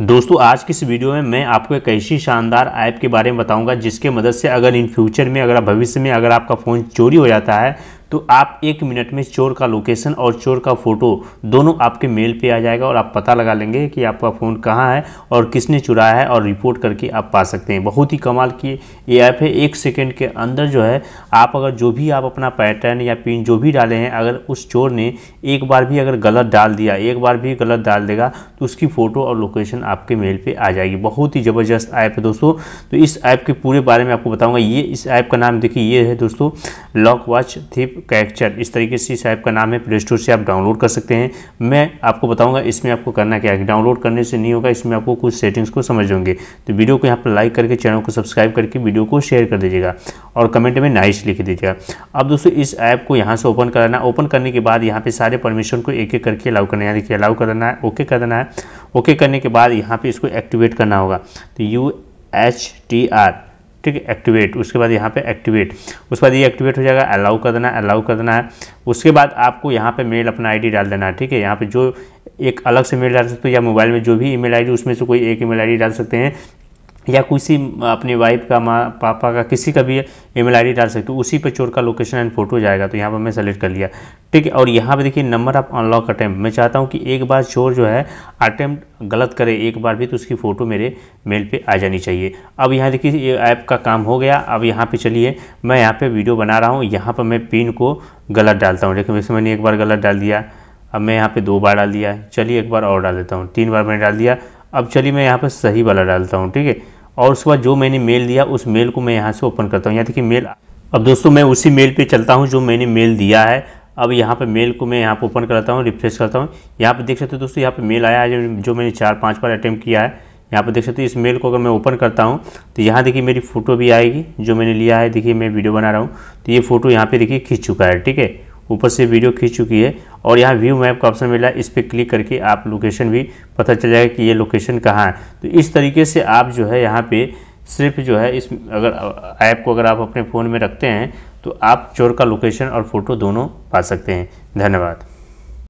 दोस्तों आज की इस वीडियो में मैं आपको एक ऐसी शानदार ऐप के बारे में बताऊंगा जिसके मदद से अगर इन फ्यूचर में अगर भविष्य में अगर आपका फ़ोन चोरी हो जाता है तो आप एक मिनट में चोर का लोकेशन और चोर का फ़ोटो दोनों आपके मेल पे आ जाएगा और आप पता लगा लेंगे कि आपका फ़ोन कहाँ है और किसने चुराया है और रिपोर्ट करके आप पा सकते हैं बहुत ही कमाल की ये ऐप है एक सेकेंड के अंदर जो है आप अगर जो भी आप अपना पैटर्न या पिन जो भी डाले हैं अगर उस चोर ने एक बार भी अगर गलत डाल दिया एक बार भी गलत डाल देगा तो उसकी फ़ोटो और लोकेशन आपके मेल पर आ जाएगी बहुत ही ज़बरदस्त ऐप है दोस्तों तो इस ऐप के पूरे बारे में आपको बताऊँगा ये इस ऐप का नाम देखिए ये है दोस्तों लॉक वॉच थी कैप्चर इस तरीके से इस ऐप का नाम है प्ले स्टोर से आप डाउनलोड कर सकते हैं मैं आपको बताऊंगा इसमें आपको करना क्या है डाउनलोड करने से नहीं होगा इसमें आपको कुछ सेटिंग्स को समझ होंगे तो वीडियो को यहाँ पर लाइक करके चैनल को सब्सक्राइब करके वीडियो को शेयर कर दीजिएगा और कमेंट में नाइस लिख दीजिएगा अब दोस्तों इस ऐप को यहाँ से ओपन कराना ओपन करने के बाद यहाँ पर सारे परमिशन को एक एक करके अलाउ करना है देखिए अलाउ करना है ओके कर देना है ओके करने के बाद यहाँ पर इसको एक्टिवेट करना होगा तो यू एच टी आर ठीक है एक्टिवेट उसके बाद यहाँ पे एक्टिवेट उसके बाद ये एक्टिवेट हो जाएगा अलाउ कर देना अलाउ कर देना है उसके बाद आपको यहाँ पे मेल अपना आईडी डाल देना है ठीक है यहाँ पे जो एक अलग से मेल डाल सकते हो या मोबाइल में जो भी ईमेल आईडी उसमें से कोई एक ईमेल आईडी डाल सकते हैं या किसी अपनी वाइफ का माँ पापा का किसी का भी ईमेल आईडी डाल सकते हो उसी पर चोर का लोकेशन एंड फोटो जाएगा तो यहाँ पर मैं सेलेक्ट कर लिया ठीक है और यहाँ पे देखिए नंबर ऑफ अनलॉक अटैम्प्ट मैं चाहता हूँ कि एक बार चोर जो है अटैम्प्ट गलत करे एक बार भी तो उसकी फ़ोटो मेरे मेल पे आ जानी चाहिए अब यहाँ देखिए ये ऐप का काम हो गया अब यहाँ पर चलिए मैं यहाँ पर वीडियो बना रहा हूँ यहाँ पर मैं पिन को गलत डालता हूँ लेकिन वैसे मैंने एक बार गलत डाल दिया अब मैं यहाँ पर दो बार डाल दिया चलिए एक बार और डाल देता हूँ तीन बार मैंने डाल दिया अब चलिए मैं यहाँ पर सही वाला डालता हूँ ठीक है और उसके बाद जो मैंने मेल दिया उस मेल को मैं यहाँ से ओपन करता हूँ यहाँ देखिए मेल अब दोस्तों मैं उसी मेल पे चलता हूँ जो मैंने मेल दिया है अब यहाँ पे मेल को मैं यहाँ पर ओपन करता हूँ रिफ्रेश करता हूँ यहाँ पे देख सकते हो दोस्तों यहाँ पे मेल आया है जो मैंने चार पाँच बार अटैम्प किया है यहाँ पे देख सकते हो इस मेल को अगर मैं ओपन करता हूँ तो यहाँ देखिए मेरी फ़ोटो भी आएगी जो मैंने लिया है देखिए मैं वीडियो बना रहा हूँ तो ये फ़ोटो यहाँ पर देखिए खींच चुका है ठीक है ऊपर से वीडियो खींच चुकी है और यहाँ व्यू मैप का ऑप्शन मिला है इस पर क्लिक करके आप लोकेशन भी पता चल जाएगा कि ये लोकेशन कहाँ है तो इस तरीके से आप जो है यहाँ पे सिर्फ जो है इस अगर ऐप को अगर आप अपने फ़ोन में रखते हैं तो आप चोर का लोकेशन और फ़ोटो दोनों पा सकते हैं धन्यवाद